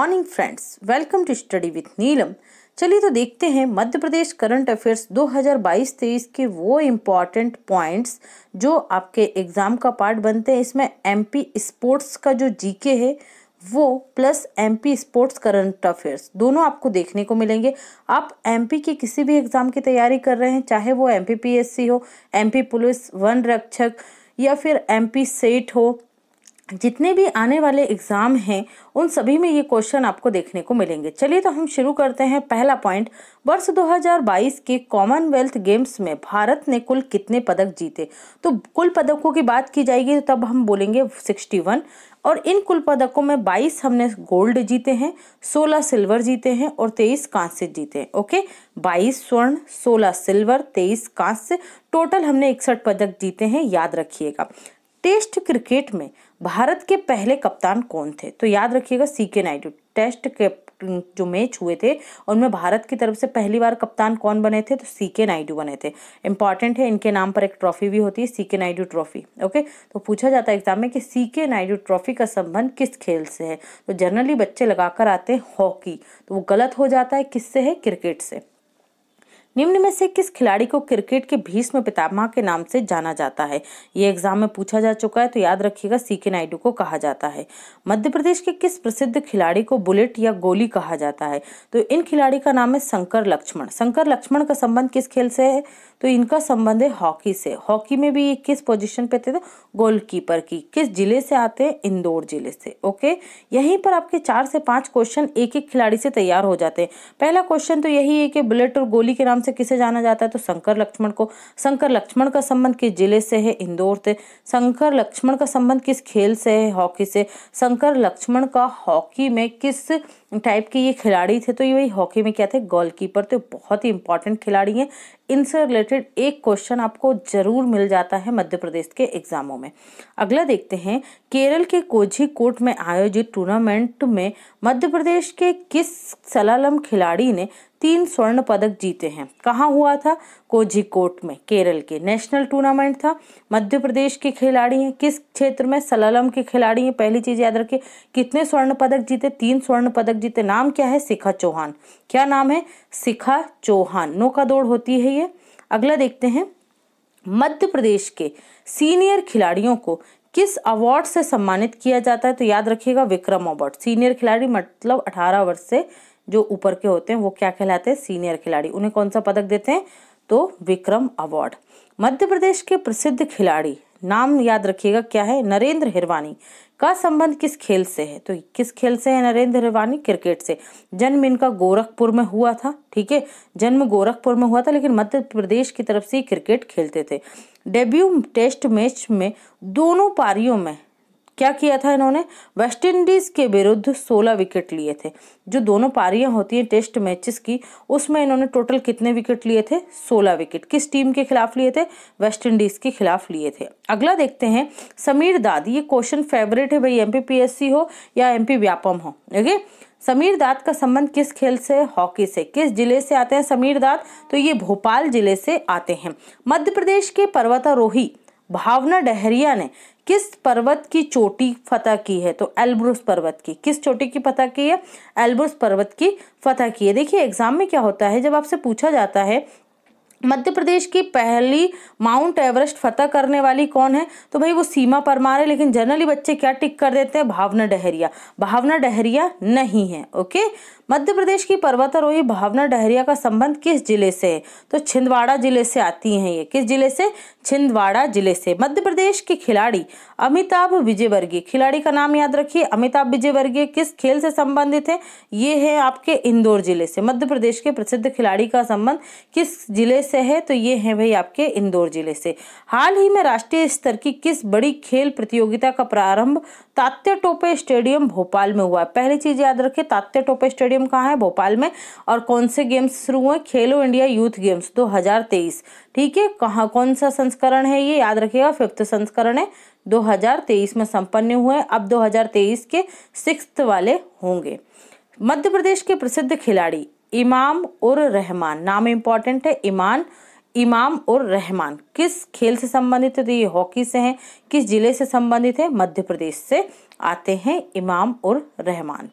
Morning friends welcome to study with Neelam चलिए तो देखते हैं मध्य प्रदेश करंट अफेयर्स 2022-23 के वो इम्पॉर्टेंट पॉइंट्स जो आपके एग्ज़ाम का पार्ट बनते हैं इसमें एमपी स्पोर्ट्स का जो जीके है वो plus MP sports current affairs दोनों आपको देखने को मिलेंगे आप एमपी के किसी भी एग्ज़ाम की तैयारी कर रहे हैं चाहे वो एम हो एम पुलिस वन रक्षक या फिर एम सेट हो जितने भी आने वाले एग्ज़ाम हैं उन सभी में ये क्वेश्चन आपको देखने को मिलेंगे चलिए तो हम शुरू करते हैं पहला पॉइंट वर्ष 2022 के कॉमनवेल्थ गेम्स में भारत ने कुल कितने पदक जीते तो कुल पदकों की बात की जाएगी तो तब हम बोलेंगे 61 और इन कुल पदकों में 22 हमने गोल्ड जीते हैं 16 सिल्वर जीते हैं और 23 कांस्य जीते हैं ओके 22 स्वर्ण 16 सिल्वर 23 कांस्य टोटल हमने इकसठ पदक जीते हैं याद रखिएगा टेस्ट क्रिकेट में भारत के पहले कप्तान कौन थे तो याद रखिएगा सी के नायडू टेस्ट के जो मैच हुए थे उनमें भारत की तरफ से पहली बार कप्तान कौन बने थे तो सी के नायडू बने थे इंपॉर्टेंट है इनके नाम पर एक ट्रॉफी भी होती है सी के नायडू ट्रॉफी ओके तो पूछा जाता है एग्जाम में कि सी के नायडू ट्रॉफी का संबंध किस खेल से है तो जनरली बच्चे लगाकर आते हैं हॉकी तो वो गलत हो जाता है किससे है क्रिकेट से निम्न में से किस खिलाड़ी को क्रिकेट के भीष्म पितामह के नाम से जाना जाता है ये एग्जाम में पूछा जा चुका है तो याद रखिएगा सी के नायडू को कहा जाता है मध्य प्रदेश के किस प्रसिद्ध खिलाड़ी को बुलेट या गोली कहा जाता है तो इन खिलाड़ी का नाम है शंकर लक्ष्मण शंकर लक्ष्मण का संबंध किस खेल से है तो इनका संबंध है हॉकी से हॉकी में भी ये किस पोजीशन पे थे तो गोलकीपर की किस जिले से आते हैं इंदौर जिले से ओके यहीं पर आपके चार से पांच क्वेश्चन एक एक खिलाड़ी से तैयार हो जाते हैं पहला क्वेश्चन तो यही है कि बुलेट और गोली के नाम से किसे जाना जाता है तो शंकर लक्ष्मण को शंकर लक्ष्मण का संबंध किस जिले से है इंदौर से शंकर लक्ष्मण का संबंध किस खेल से है हॉकी से शंकर लक्ष्मण का हॉकी में किस टाइप के ये खिलाड़ी थे तो ये वही हॉकी में क्या थे गोलकीपर थे बहुत ही इंपॉर्टेंट खिलाड़ी हैं इनसे रिलेटेड एक क्वेश्चन आपको ज़रूर मिल जाता है मध्य प्रदेश के एग्ज़ामों में अगला देखते हैं केरल के कोझी कोट में आयोजित टूर्नामेंट में मध्य प्रदेश के किस सलालम खिलाड़ी ने तीन स्वर्ण पदक जीते हैं कहाँ हुआ था कोझिकोट में केरल के नेशनल टूर्नामेंट था मध्य प्रदेश के खिलाड़ी हैं किस क्षेत्र में सललम के खिलाड़ी हैं पहली चीज़ याद रखें कितने स्वर्ण पदक जीते तीन स्वर्ण पदक जीते नाम क्या है शिखा चौहान क्या नाम है शिखा चौहान नौका दौड़ होती है ये अगला देखते हैं मध्य प्रदेश के सीनियर खिलाड़ियों को किस अवार्ड से सम्मानित किया जाता है तो याद रखिएगा विक्रम अवार्ड सीनियर खिलाड़ी मतलब 18 वर्ष से जो ऊपर के होते हैं वो क्या कहलाते हैं सीनियर खिलाड़ी उन्हें कौन सा पदक देते हैं तो विक्रम अवार्ड मध्य प्रदेश के प्रसिद्ध खिलाड़ी नाम याद रखिएगा क्या है नरेंद्र हिरवानी का संबंध किस खेल से है तो किस खेल से है नरेंद्र हिरवानी क्रिकेट से जन्म इनका गोरखपुर में हुआ था ठीक है जन्म गोरखपुर में हुआ था लेकिन मध्य प्रदेश की तरफ से क्रिकेट खेलते थे डेब्यू टेस्ट मैच में दोनों पारियों में क्या किया था इन्होंने वेस्ट इंडीज़ के विरुद्ध 16 विकेट लिए थे जो दोनों पारियां होती हैं टेस्ट मैचेस की उसमें इन्होंने टोटल कितने विकेट लिए थे 16 विकेट किस टीम के खिलाफ लिए थे वेस्ट इंडीज़ के खिलाफ लिए थे अगला देखते हैं समीर दाद ये क्वेश्चन फेवरेट है भाई एम हो या एम व्यापम हो ओके समीर दाद का संबंध किस खेल से हॉकी से किस जिले से आते हैं समीर दाद तो ये भोपाल जिले से आते हैं मध्य प्रदेश के पर्वतारोही भावना डहरिया ने किस पर्वत की चोटी फतह की है तो एल्ब्रुस पर्वत की किस चोटी की फतह की है एल्ब्रुस पर्वत की फतह की है देखिए एग्जाम में क्या होता है जब आपसे पूछा जाता है मध्य प्रदेश की पहली माउंट एवरेस्ट फतह करने वाली कौन है तो भाई वो सीमा परमार है लेकिन जनरली बच्चे क्या टिक कर देते हैं भावना डहरिया भावना डहरिया नहीं है ओके मध्य प्रदेश की पर्वतारोही भावना डहरिया का संबंध किस जिले से है तो छिंदवाड़ा जिले से आती हैं ये किस जिले से छिंदवाड़ा जिले से मध्य प्रदेश के खिलाड़ी अमिताभ विजयवर्गीय खिलाड़ी का नाम याद रखिए अमिताभ विजयवर्गीय किस खेल से संबंधित है ये है आपके इंदौर जिले से मध्य प्रदेश के प्रसिद्ध खिलाड़ी का संबंध किस जिले से है तो ये है भाई आपके इंदौर जिले से हाल ही में राष्ट्रीय स्तर की किस बड़ी खेल प्रतियोगिता का प्रारंभ तात्या टोपे स्टेडियम भोपाल में हुआ है पहली चीज याद रखिये तात्या टोपे स्टेडियम कहाँ है भोपाल में और कौन से गेम्स शुरू हुए खेलो इंडिया यूथ गेम्स 2023 ठीक है कहाँ कौन सा संस्करण है ये याद रखिएगा फिफ्थ संस्करण है 2023 में संपन्न हुए अब 2023 के सिक्स वाले होंगे मध्य प्रदेश के प्रसिद्ध खिलाड़ी इमाम उर रहमान नाम इम्पॉर्टेंट है इमान इमाम और रहमान किस खेल से संबंधित है तो ये हॉकी से हैं किस जिले से संबंधित है मध्य प्रदेश से आते हैं इमाम और रहमान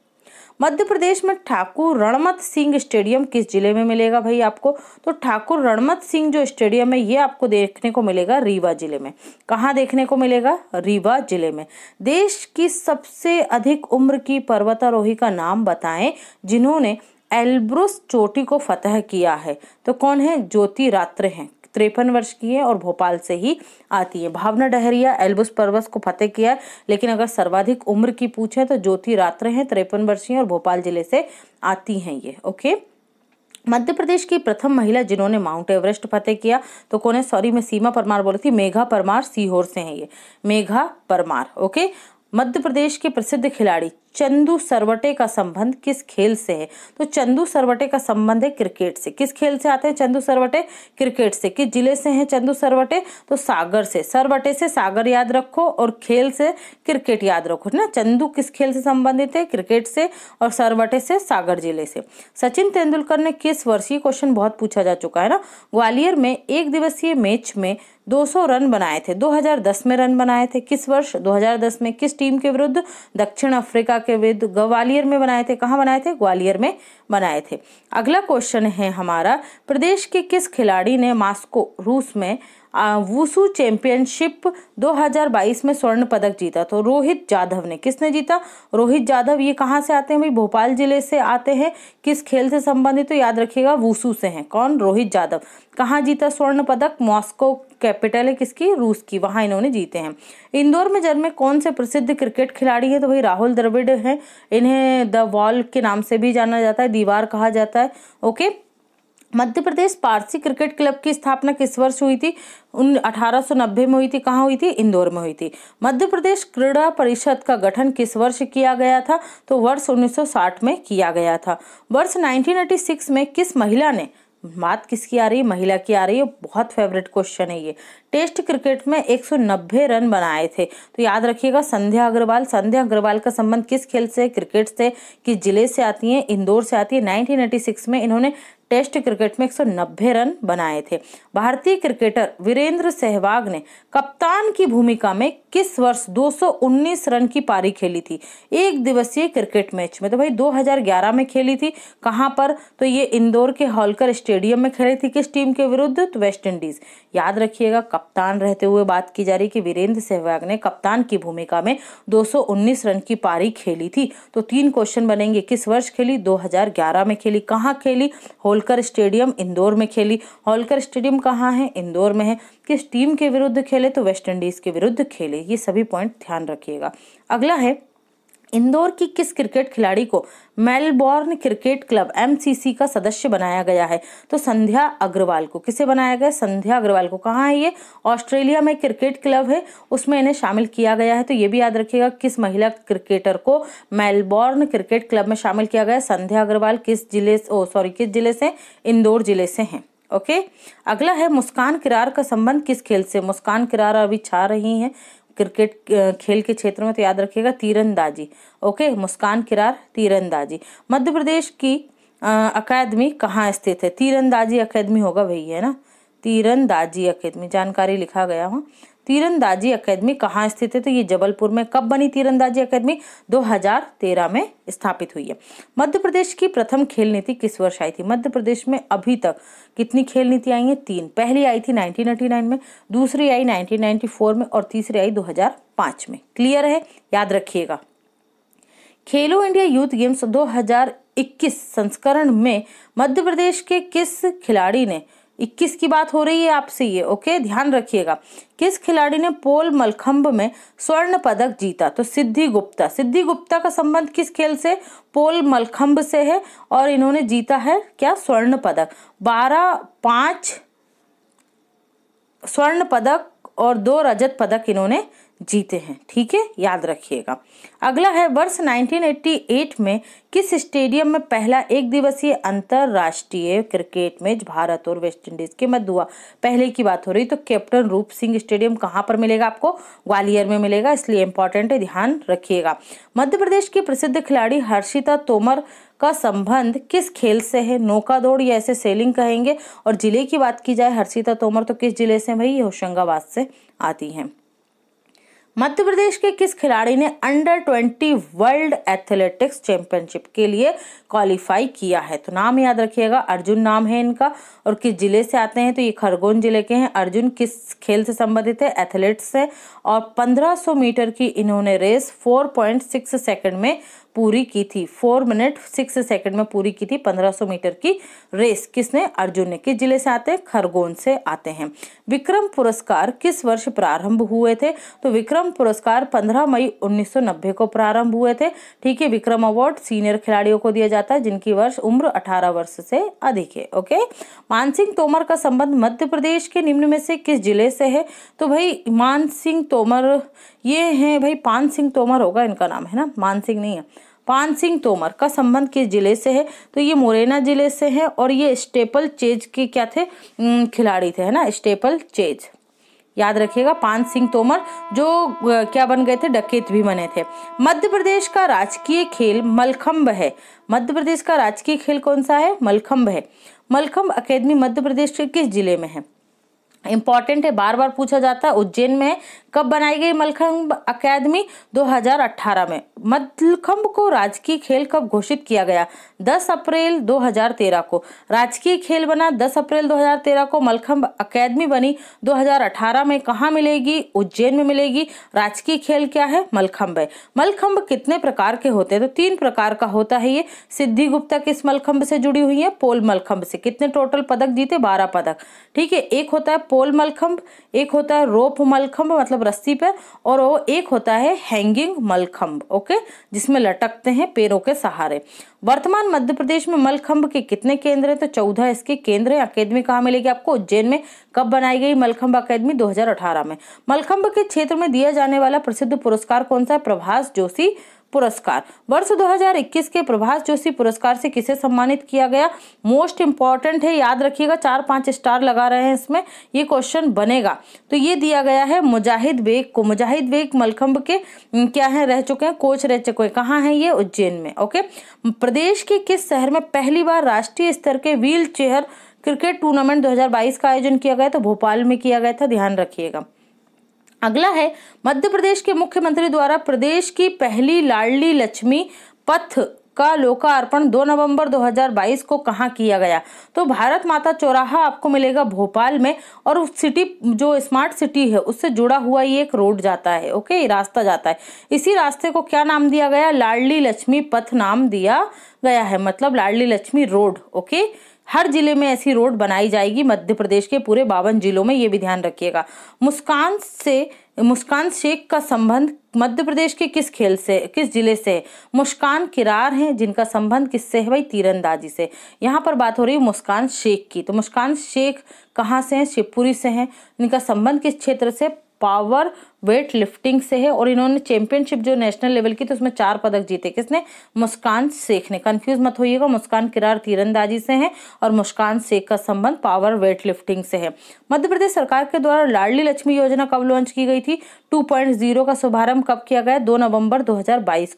मध्य प्रदेश में ठाकुर रणमत सिंह स्टेडियम किस जिले में मिलेगा भाई आपको तो ठाकुर रणमत सिंह जो स्टेडियम है ये आपको देखने को मिलेगा रीवा जिले में कहाँ देखने को मिलेगा रीवा जिले में देश की सबसे अधिक उम्र की पर्वतारोही का नाम बताएं जिन्होंने एल्ब्रुस चोटी को फतह किया है तो कौन है ज्योतिरात्र हैं तिरपन वर्ष की है और भोपाल से ही आती है भावना डहरिया एल्बुस पर्वत को फतेह किया है लेकिन अगर सर्वाधिक उम्र की पूछे तो ज्योति रात्र है तिरपन वर्षीय और भोपाल जिले से आती हैं ये ओके मध्य प्रदेश की प्रथम महिला जिन्होंने माउंट एवरेस्ट फतेह किया तो कौन है सॉरी मैं सीमा परमार बोल थी मेघा परमार सीहोर से हैं ये मेघा परमार ओके मध्य प्रदेश के प्रसिद्ध खिलाड़ी चंदू सरवटे का संबंध किस खेल से है तो चंदू सरवटे का संबंध है क्रिकेट से किस खेल से आते हैं चंदू सरवटे क्रिकेट से किस जिले से हैं चंदू सरवटे तो सागर से सरवटे से सागर याद रखो और खेल से क्रिकेट याद रखो ना चंदू किस खेल से संबंधित है क्रिकेट से और सरवटे से सागर जिले से सचिन तेंदुलकर ने किस वर्ष ये क्वेश्चन बहुत पूछा जा चुका है ना ग्वालियर में एक दिवसीय मैच में 200 रन बनाए थे 2010 में रन बनाए थे किस वर्ष 2010 में किस टीम के विरुद्ध दक्षिण अफ्रीका के विरुद्ध ग्वालियर में बनाए थे कहाँ बनाए थे ग्वालियर में बनाए थे अगला क्वेश्चन है हमारा प्रदेश के किस खिलाड़ी ने मास्को रूस में वुसु चैंपियनशिप 2022 में स्वर्ण पदक जीता तो रोहित जाधव ने किसने जीता रोहित जाधव ये कहाँ से आते हैं भाई भोपाल जिले से आते हैं किस खेल से संबंधित तो याद रखिएगा वुसु से हैं कौन रोहित जाधव कहाँ जीता स्वर्ण पदक मॉस्को कैपिटल है किसकी रूस की वहाँ इन्होंने जीते हैं इंदौर में जन्मे कौन से प्रसिद्ध क्रिकेट खिलाड़ी हैं तो भाई राहुल द्रविड़ हैं इन्हें द वॉल के नाम से भी जाना जाता है दीवार कहा जाता है okay Madhya Pradesh Parsi cricket club की स्थापना किस वर्ष हुई थी उन अठारह में हुई थी कहाँ हुई थी इंदौर में हुई थी मध्य प्रदेश क्रीड़ा परिषद का गठन किस वर्ष किया गया था तो वर्ष 1960 में किया गया था वर्ष 1986 में किस महिला ने बात किसकी आ रही है महिला की आ रही है बहुत फेवरेट क्वेश्चन है ये टेस्ट क्रिकेट में 190 रन बनाए थे तो याद रखिएगा संध्या अग्रवाल संध्या अग्रवाल का संबंध किस खेल से क्रिकेट से किस जिले से आती है इंदौर से आती है 1986 में इन्होंने टेस्ट क्रिकेट में नब्बे रन बनाए थे भारतीय क्रिकेटर वीरेंद्र सहवाग ने कप्तान की भूमिका में किस वर्ष 219 रन की पारी खेली थी एक दिवसीय क्रिकेट मैच में तो भाई 2011 में खेली थी कहाँ पर तो ये इंदौर के हॉलकर स्टेडियम में खेली थी किस टीम के विरुद्ध तो वेस्ट इंडीज याद रखिएगा कप्तान रहते हुए बात की जा रही कि वीरेंद्र सहवाग ने कप्तान की भूमिका में 219 रन की पारी खेली थी तो तीन क्वेश्चन बनेंगे किस वर्ष खेली 2011 में खेली कहाँ खेली होल होलकर स्टेडियम इंदौर में खेली होलकर स्टेडियम कहाँ है इंदौर में है किस टीम के विरुद्ध खेले तो वेस्टइंडीज़ के विरुद्ध खेले ये सभी पॉइंट ध्यान रखिएगा अगला है इंदौर की किस क्रिकेट खिलाड़ी को मेलबोर्न क्रिकेट क्लब एमसीसी का सदस्य बनाया गया है तो संध्या अग्रवाल को किसे बनाया गया संध्या अग्रवाल को कहाँ है ये ऑस्ट्रेलिया में क्रिकेट क्लब है उसमें इन्हें शामिल किया गया है तो ये भी याद रखिएगा किस महिला क्रिकेटर को मेलबॉर्न क्रिकेट क्लब में शामिल किया गया संध्या अग्रवाल किस जिले ओ सॉरी किस जिले से इंदौर जिले से हैं ओके okay? अगला है मुस्कान किरार का संबंध किस खेल से मुस्कान किरार अभी छा रही हैं क्रिकेट खेल के क्षेत्र में तो याद रखिएगा तीरंदाजी ओके मुस्कान किरार तीरंदाजी मध्य प्रदेश की अकादमी कहाँ स्थित है तीरंदाजी अकादमी होगा भैया है ना तीरंदाजी अकादमी जानकारी लिखा गया हो तीरंदाजी अकेदमी कहाँ स्थित है तो ये जबलपुर में कब बनी तीरंदाजी अकेदमी 2013 में स्थापित हुई है मध्य प्रदेश की प्रथम खेल नीति किस वर्ष आई थी मध्य प्रदेश में अभी तक कितनी खेल नीति आई है तीन पहली आई थी 1999 में दूसरी आई 1994 में और तीसरी आई 2005 में क्लियर है याद रखिएगा खेलो इंडिया यूथ गेम्स 2021 संस्करण में मध्य प्रदेश के किस खिलाड़ी ने इक्कीस की बात हो रही है आपसे ये ओके ध्यान रखिएगा किस खिलाड़ी ने पोल मलखंब में स्वर्ण पदक जीता तो सिद्धि गुप्ता सिद्धि गुप्ता का संबंध किस खेल से पोल मलखंब से है और इन्होंने जीता है क्या स्वर्ण पदक बारह पांच स्वर्ण पदक और दो रजत पदक इन्होंने जीते हैं ठीक है याद रखिएगा अगला है वर्ष 1988 में किस स्टेडियम में पहला एक दिवसीय अंतरराष्ट्रीय क्रिकेट मैच भारत और वेस्टइंडीज के मध्य हुआ पहले की बात हो रही तो कैप्टन रूप सिंह स्टेडियम कहाँ पर मिलेगा आपको ग्वालियर में मिलेगा इसलिए इंपॉर्टेंट है ध्यान रखिएगा मध्य प्रदेश की प्रसिद्ध खिलाड़ी हर्षिता तोमर का संबंध किस खेल से है नौका दौड़ या ऐसे सेलिंग कहेंगे और जिले की बात की जाए हर्षिता तोमर तो किस जिले से भाई होशंगाबाद से आती हैं मध्य प्रदेश के किस खिलाड़ी ने under twenty world athletics championship के लिए क्वालिफाई किया है तो नाम याद रखिएगा अर्जुन नाम है इनका और किस जिले से आते हैं तो ये खरगोन जिले के हैं अर्जुन किस खेल से संबंधित है एथलेट्स है और 1500 मीटर की इन्होंने रेस 4.6 सेकंड में पूरी की थी फोर मिनट सिक्स सेकंड में पूरी की थी पंद्रह सौ मीटर की रेस किसने अर्जुन ने किस जिले से आते हैं खरगोन से आते हैं विक्रम पुरस्कार किस वर्ष प्रारंभ हुए थे तो विक्रम पुरस्कार पंद्रह मई उन्नीस सौ नब्बे को प्रारंभ हुए थे ठीक है विक्रम अवार्ड सीनियर खिलाड़ियों को दिया जाता है जिनकी वर्ष उम्र अठारह वर्ष से अधिक है ओके मान सिंह तोमर का संबंध मध्य प्रदेश के निम्न में से किस जिले से है तो भाई मान तोमर ये हैं भाई पान सिंह तोमर होगा इनका नाम है ना मान नहीं है पान सिंह तोमर का संबंध किस जिले से है तो ये मुरैना जिले से है और ये स्टेपल चेज के क्या थे खिलाड़ी थे है ना स्टेपल चेज याद रखिएगा पान सिंह तोमर जो क्या बन गए थे डकेत भी बने थे मध्य प्रदेश का राजकीय खेल मलखम्ब है मध्य प्रदेश का राजकीय खेल कौन सा है मलखम्ब है मलखम्ब अकेदमी मध्य प्रदेश के किस जिले में है इम्पॉर्टेंट है बार बार पूछा जाता है उज्जैन में कब बनाई गई मलखंब अकेदमी 2018 में मलखंब को राजकीय खेल कब घोषित किया गया 10 अप्रैल 2013 को राजकीय खेल बना 10 अप्रैल 2013 को मलखंब अकेदमी बनी 2018 में कहाँ मिलेगी उज्जैन में मिलेगी राजकीय खेल क्या है मलखंब है मलखंब कितने प्रकार के होते हैं तो तीन प्रकार का होता है ये सिद्धि गुप्ता किस मलखंब से जुड़ी हुई है पोल मलखंब से कितने टोटल पदक जीते बारह पदक ठीक है एक होता है पोल मलखम्ब एक होता है रोप मलखम्ब मतलब रस्सी पर और वो एक होता है हैंगिंग मलखम्ब ओके जिसमें लटकते हैं पैरों के सहारे वर्तमान मध्य प्रदेश में मलखम्ब के कितने केंद्र हैं तो चौदह इसके केंद्र हैं अकेदमी कहाँ मिलेगी आपको उज्जैन में कब बनाई गई मलखम्ब अकेदमी 2018 में मलखम्ब के क्षेत्र में दिया जाने वाला प्रसिद्ध पुरस्कार कौन सा है प्रभास जोशी पुरस्कार वर्ष 2021 के प्रभाष जोशी पुरस्कार से किसे सम्मानित किया गया मोस्ट इंपॉर्टेंट है याद रखिएगा चार पांच स्टार लगा रहे हैं इसमें ये क्वेश्चन बनेगा तो ये दिया गया है मुजाहिद बेग को मुजाहिद बेग मलखम्ब के क्या है रह चुके हैं कोच रह चुके हैं कहाँ हैं ये उज्जैन में ओके प्रदेश के किस शहर में पहली बार राष्ट्रीय स्तर के व्हील चेयर क्रिकेट टूर्नामेंट 2022 का आयोजन किया गया था भोपाल में किया गया था ध्यान रखिएगा अगला है मध्य प्रदेश के मुख्यमंत्री द्वारा प्रदेश की पहली लाडली लक्ष्मी पथ का लोकार्पण 2 नवंबर 2022 को कहाँ किया गया तो भारत माता चौराहा आपको मिलेगा भोपाल में और सिटी जो स्मार्ट सिटी है उससे जुड़ा हुआ ये एक रोड जाता है ओके रास्ता जाता है इसी रास्ते को क्या नाम दिया गया लाडली लक्ष्मी पथ नाम दिया गया है मतलब लाडली लक्ष्मी रोड ओके हर जिले में ऐसी रोड बनाई जाएगी मध्य प्रदेश के पूरे बावन जिलों में ये भी ध्यान रखिएगा मुस्कान से मुस्कान शेख का संबंध मध्य प्रदेश के किस खेल से किस जिले से मुस्कान किरार हैं जिनका संबंध किससे है भाई तीरंदाजी से यहाँ पर बात हो रही है मुस्कान शेख की तो मुस्कान शेख कहाँ से हैं शिवपुरी से हैं इनका संबंध किस क्षेत्र से पावर वेट लिफ्टिंग से है और इन्होंने चैंपियनशिप जो नेशनल लेवल की थी तो उसमें चार पदक जीते किसने मुस्कान शेख ने कन्फ्यूज मत होइएगा मुस्कान किरार तीरंदाजी से है और मुस्कान शेख का संबंध पावर वेट लिफ्टिंग से है मध्य प्रदेश सरकार के द्वारा लाडली लक्ष्मी योजना कब लॉन्च की गई थी 2.0 का शुभारंभ कब किया गया दो नवम्बर दो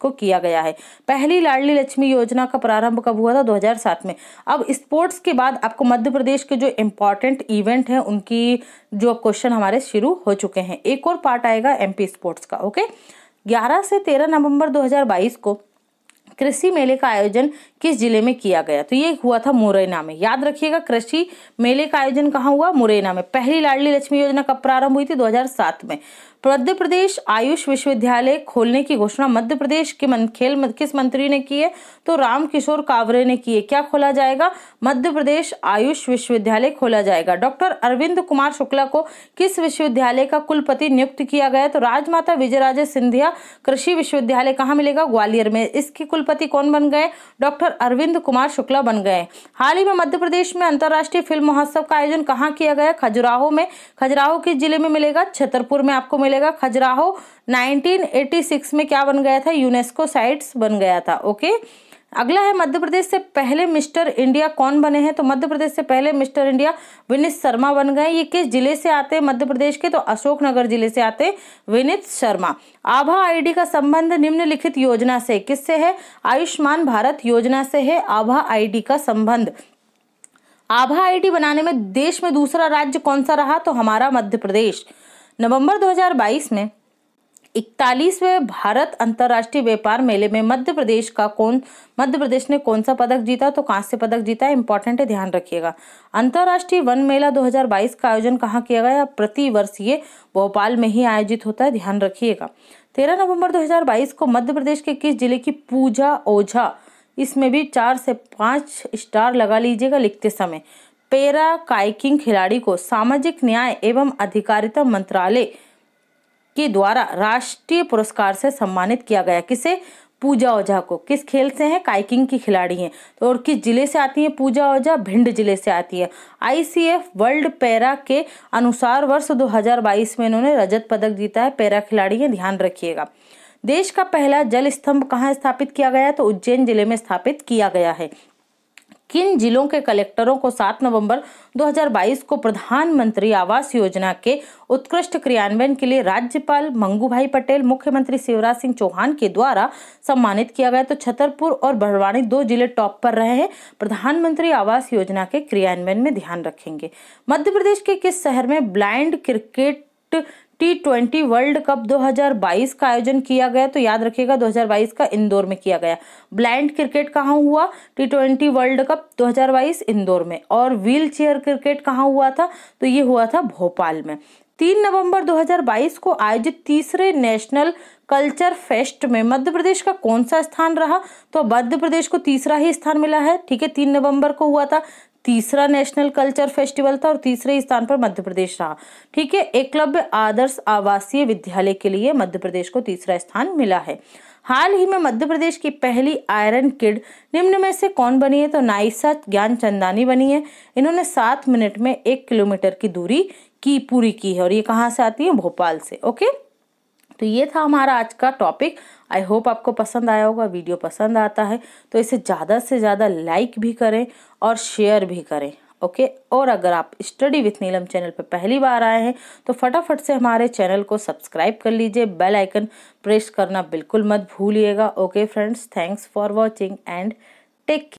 को किया गया है पहली लाडली लक्ष्मी योजना का प्रारंभ कब हुआ था दो में अब स्पोर्ट्स के बाद आपको मध्य प्रदेश के जो इंपॉर्टेंट इवेंट है उनकी जो क्वेश्चन हमारे शुरू हो चुके हैं एक और पार्ट आएगा एमपी स्पोर्ट्स का ओके 11 से 13 नवंबर 2022 को कृषि मेले का आयोजन किस जिले में किया गया तो ये हुआ था मुरैना में याद रखिएगा कृषि मेले का आयोजन कहाँ हुआ मुरैना में पहली लाडली लक्ष्मी योजना कब प्रारंभ हुई थी 2007 में मध्य प्रदेश आयुष विश्वविद्यालय खोलने की घोषणा मध्य प्रदेश के मन, खेल किस मंत्री ने की है तो रामकिशोर कावरे ने की है क्या खोला जाएगा मध्य प्रदेश आयुष विश्वविद्यालय खोला जाएगा डॉक्टर अरविंद कुमार शुक्ला को किस विश्वविद्यालय का कुलपति नियुक्त किया गया तो राजमाता विजयराजे सिंधिया कृषि विश्वविद्यालय कहाँ मिलेगा ग्वालियर में इसके कुलपति कौन बन गए डॉक्टर अरविंद कुमार शुक्ला बन गए हाल ही में मध्य प्रदेश में अंतर्राष्ट्रीय फिल्म महोत्सव का आयोजन कहाँ किया गया खजुराहो में खजुराहो किस जिले में मिलेगा छतरपुर में आपको मिलेगा खजुराहो 1986 में क्या बन गया था यूनेस्को साइट्स बन गया था ओके अगला है मध्य प्रदेश से पहले मिस्टर इंडिया कौन बने हैं तो मध्य प्रदेश से पहले मिस्टर इंडिया विनीत शर्मा बन गए ये किस जिले से आते हैं मध्य प्रदेश के तो अशोकनगर जिले से आते विनीत शर्मा आभा आईडी का संबंध निम्नलिखित योजना से किससे है आयुष्मान भारत योजना से है आभा आईडी का संबंध आभा आईडी बनाने में देश में दूसरा राज्य कौन सा रहा तो हमारा मध्य प्रदेश नवंबर 2022 में इकतालीसवें भारत अंतर्राष्ट्रीय व्यापार मेले में मध्य प्रदेश का कौन मध्य प्रदेश ने कौन सा पदक जीता तो कांस्य पदक जीता है इंपॉर्टेंट है ध्यान रखिएगा अंतर्राष्ट्रीय वन मेला 2022 का आयोजन कहाँ किया गया प्रति वर्ष ये भोपाल में ही आयोजित होता है ध्यान रखिएगा तेरह नवंबर 2022 को मध्य प्रदेश के किस जिले की पूजा ओझा इसमें भी चार से पाँच स्टार लगा लीजिएगा लिखते समय पैरा काइकिंग खिलाड़ी को सामाजिक न्याय एवं अधिकारिता मंत्रालय के द्वारा राष्ट्रीय पुरस्कार से सम्मानित किया गया किसे पूजा ओझा को किस खेल से हैं काइकिंग की खिलाड़ी हैं तो और किस जिले से आती हैं पूजा ओझा भिंड जिले से आती है आईसीएफ वर्ल्ड पैरा के अनुसार वर्ष 2022 में इन्होंने रजत पदक जीता है पैरा खिलाड़ी हैं ध्यान रखिएगा देश का पहला जल स्तंभ कहाँ स्थापित किया गया तो उज्जैन जिले में स्थापित किया गया है किन जिलों के कलेक्टरों को 7 नवंबर 2022 को प्रधानमंत्री आवास योजना के उत्कृष्ट क्रियान्वयन के लिए राज्यपाल मंगू भाई पटेल मुख्यमंत्री शिवराज सिंह चौहान के द्वारा सम्मानित किया गया तो छतरपुर और बड़वानी दो जिले टॉप पर रहे हैं प्रधानमंत्री आवास योजना के क्रियान्वयन में ध्यान रखेंगे मध्य प्रदेश के किस शहर में blind cricket T twenty world cup 2022 का आयोजन किया गया तो याद रखिएगा 2022 का इंदौर में किया गया ब्लाइंड क्रिकेट कहाँ हुआ T twenty world cup 2022 Indore में और व्हील चेयर क्रिकेट कहाँ हुआ था तो ये हुआ था भोपाल में तीन नवंबर 2022 को आयोजित तीसरे नेशनल कल्चर फेस्ट में मध्य प्रदेश का कौन सा स्थान रहा तो मध्य प्रदेश को तीसरा ही स्थान मिला है ठीक है तीन नवंबर को हुआ था तीसरा नेशनल कल्चर फेस्टिवल था और तीसरे स्थान पर मध्य प्रदेश रहा ठीक है एकलव्य आदर्श आवासीय विद्यालय के लिए मध्य प्रदेश को तीसरा स्थान मिला है हाल ही में मध्य प्रदेश की पहली आयरन किड निम्न में से कौन बनी है तो नाइसा ज्ञान चंदानी बनी है इन्होंने सात मिनट में एक किलोमीटर की दूरी की पूरी की है और ये कहाँ से आती है भोपाल से ओके तो ये था हमारा आज का टॉपिक आई होप आपको पसंद आया होगा वीडियो पसंद आता है तो इसे ज़्यादा से ज़्यादा लाइक भी करें और शेयर भी करें ओके okay? और अगर आप स्टडी विथ नीलम चैनल पर पहली बार आए हैं तो फटाफट से हमारे चैनल को सब्सक्राइब कर लीजिए बेल आइकन प्रेस करना बिल्कुल मत भूलिएगा okay friends thanks for watching and take